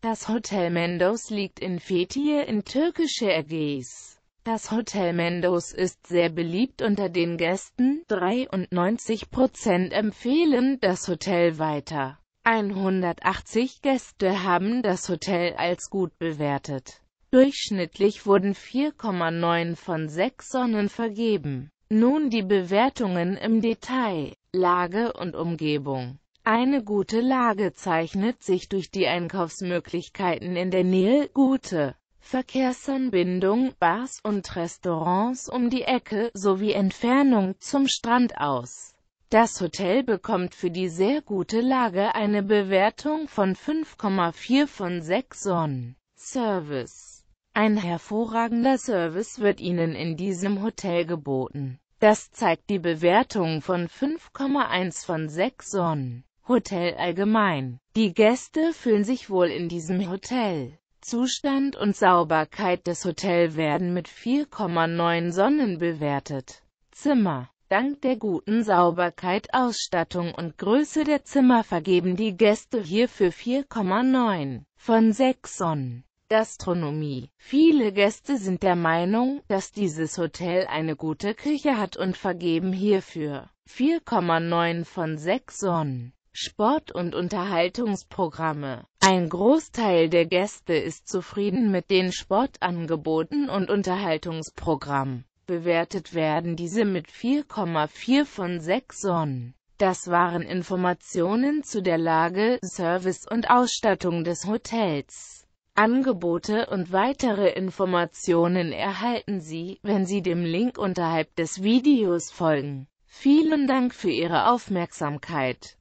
Das Hotel Mendos liegt in Fethiye in türkische Ägäis. Das Hotel Mendos ist sehr beliebt unter den Gästen, 93% empfehlen das Hotel weiter. 180 Gäste haben das Hotel als gut bewertet. Durchschnittlich wurden 4,9 von 6 Sonnen vergeben. Nun die Bewertungen im Detail, Lage und Umgebung. Eine gute Lage zeichnet sich durch die Einkaufsmöglichkeiten in der Nähe, gute Verkehrsanbindung, Bars und Restaurants um die Ecke sowie Entfernung zum Strand aus. Das Hotel bekommt für die sehr gute Lage eine Bewertung von 5,4 von 6 Sonnen. Service Ein hervorragender Service wird Ihnen in diesem Hotel geboten. Das zeigt die Bewertung von 5,1 von 6 Sonnen. Hotel allgemein. Die Gäste fühlen sich wohl in diesem Hotel. Zustand und Sauberkeit des Hotels werden mit 4,9 Sonnen bewertet. Zimmer Dank der guten Sauberkeit, Ausstattung und Größe der Zimmer vergeben die Gäste hierfür 4,9 von 6 Sonnen. Gastronomie. Viele Gäste sind der Meinung, dass dieses Hotel eine gute Küche hat und vergeben hierfür 4,9 von 6 Sonnen. Sport- und Unterhaltungsprogramme. Ein Großteil der Gäste ist zufrieden mit den Sportangeboten und Unterhaltungsprogramm. Bewertet werden diese mit 4,4 von 6 Sonnen. Das waren Informationen zu der Lage, Service und Ausstattung des Hotels. Angebote und weitere Informationen erhalten Sie, wenn Sie dem Link unterhalb des Videos folgen. Vielen Dank für Ihre Aufmerksamkeit.